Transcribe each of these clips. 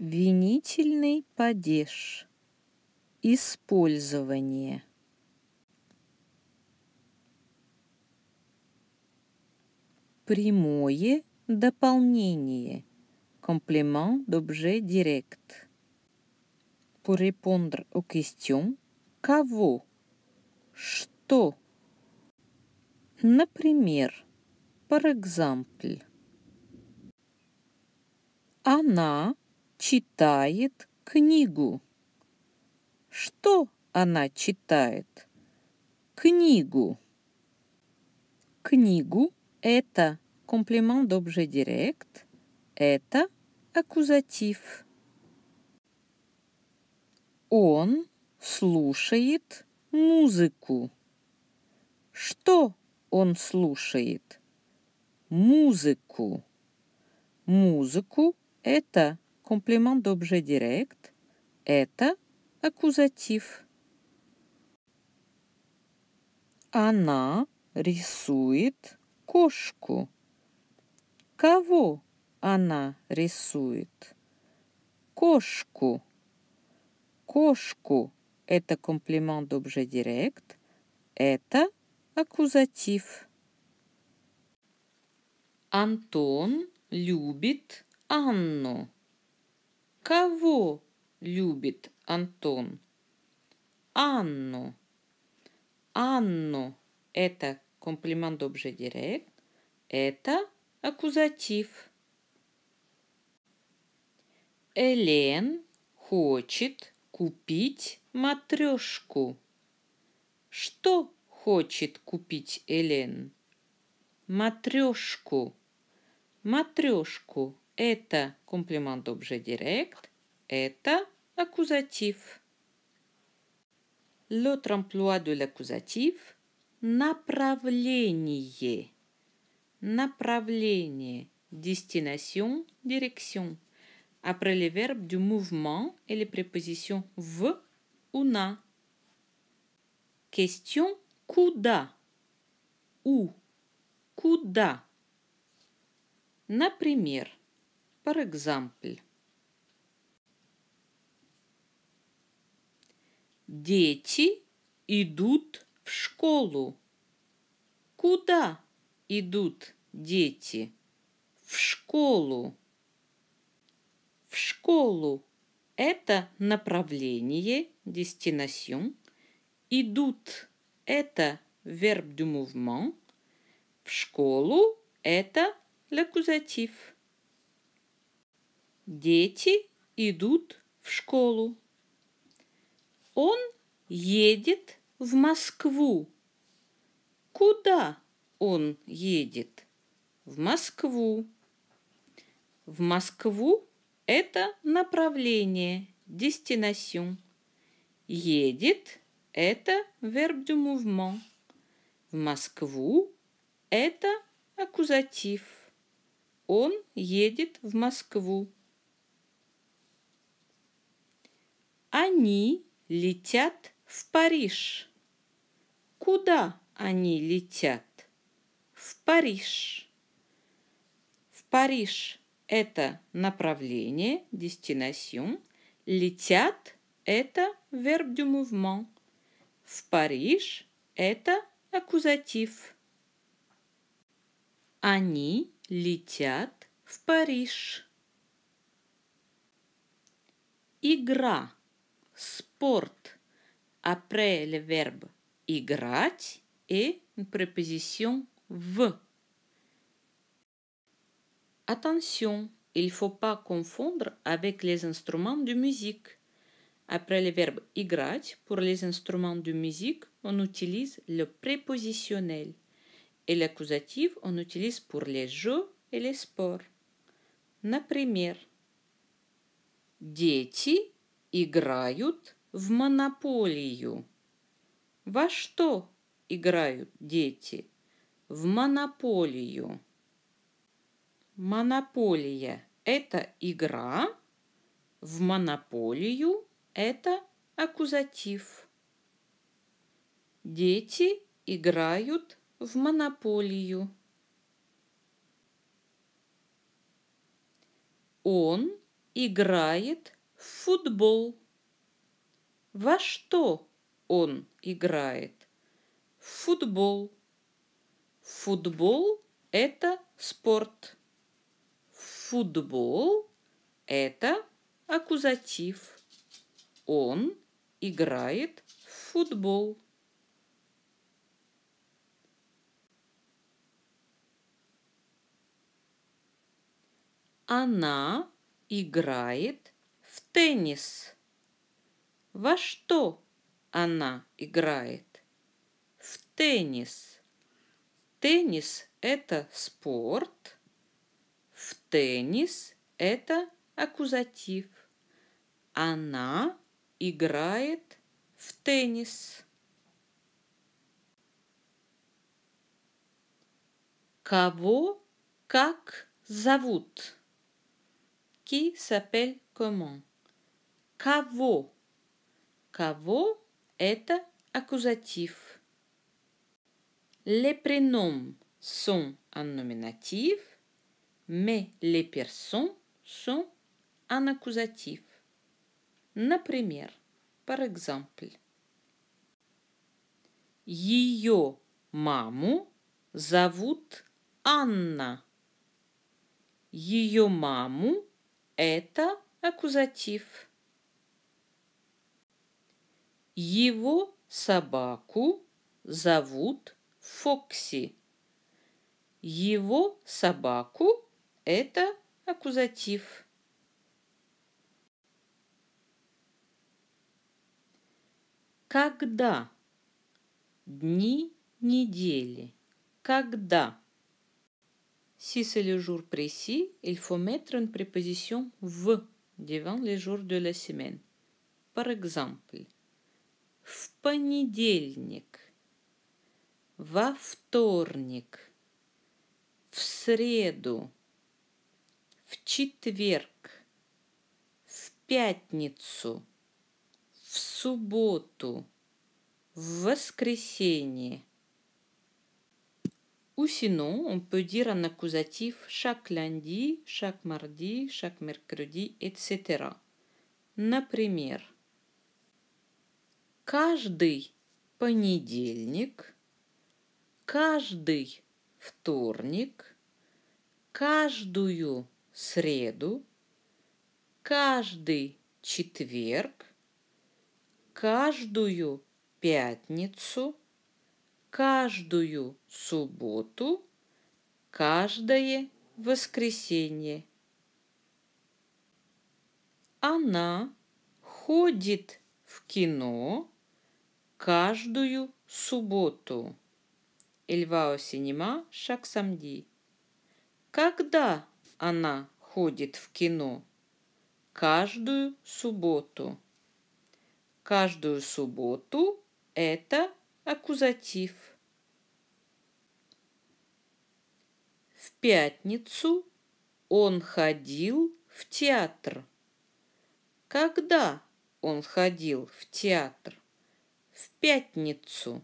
Винительный падеж. Использование. Прямое дополнение. Комплимент d'objet директ, Pour répondre aux questions «Кого?» «Что?» Например, par exemple. Она читает книгу. Что она читает? Книгу. Книгу – это комплимент d'objet direct, это аккузатив. Он слушает музыку. Что он слушает? Музыку. Музыку – это Комплимент d'objet директ это аккузатив. Она рисует кошку. Кого она рисует? Кошку. Кошку – это комплимент d'objet директ это аккузатив. Антон любит Анну. Кого любит Антон? Анну. Анну – это комплимент обже директ, это аккузатив. Элен хочет купить матрешку. Что хочет купить Элен? Матрешку. Матрешку. Это комплимент обже директ, это аккузатив. L'autre emploi de l'accusatif – направление. Направление. Destination, direction. Après les verbes du mouvement et les prépositions в ou на Question куда? Où? Куда? Например, For example. Дети идут в школу. Куда идут дети? В школу. В школу. Это направление, destination. Идут. Это verbe du mouvement. В школу. Это лакузатив. Дети идут в школу. Он едет в Москву. Куда он едет? В Москву. В Москву это направление, destination. Едет – это verbe de mouvement. В Москву – это аккузатив. Он едет в Москву. Они летят в Париж. Куда они летят? В Париж. В Париж это направление, destination. Летят это verbe du mouvement. В Париж это аккузатив. Они летят в Париж. Игра. sport après le verbe играть et une préposition v. Attention, il ne faut pas confondre avec les instruments de musique. Après le verbe играть, pour les instruments de musique, on utilise le prépositionnel et l'accusatif, on utilise pour les jeux et les sports. première дети играют в монополию. Во что играют дети? В монополию. Монополия – это игра, в монополию – это аккузатив. Дети играют в монополию. Он играет Футбол. Во что он играет? Футбол. Футбол – это спорт. Футбол – это аккузатив. Он играет в футбол. Она играет в теннис. Во что она играет? В теннис. Теннис – это спорт. В теннис – это аккузатив. Она играет в теннис. Кого как зовут? Qui s'appelle comment. Кого? Кого – это аккузатив. Les prénoms sont en nominatif, mais les personnes sont en accusatif. Например, par exemple. Ее маму зовут Анна. Ее маму – это аккузатив. Его собаку зовут Фокси. Его собаку – это аккузатив. Когда? Дни недели. Когда? Si c'est le jour précis, il faut mettre une préposition «в». Devant les jours de la semaine. Par exemple, в понедельник, во вторник, в среду, в четверг, в пятницу, в субботу, в воскресенье. Ou sinon, on peut dire en accusatif chaque lundi, chaque mardi, chaque mercredi, etc. Например, каждый понедельник, каждый вторник, каждую среду, каждый четверг, каждую пятницу – каждую субботу, каждое воскресенье. Она ходит в кино каждую субботу. Эльвао Синема Шаксамди. Когда она ходит в кино? Каждую субботу. Каждую субботу – это акузатив В пятницу он ходил в театр. Когда он ходил в театр? В пятницу.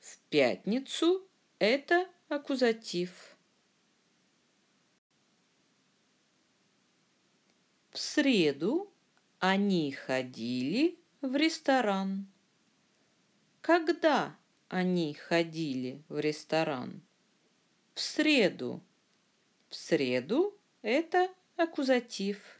В пятницу это акузатив В среду они ходили в ресторан. Когда они ходили в ресторан? В среду. В среду это акузатив.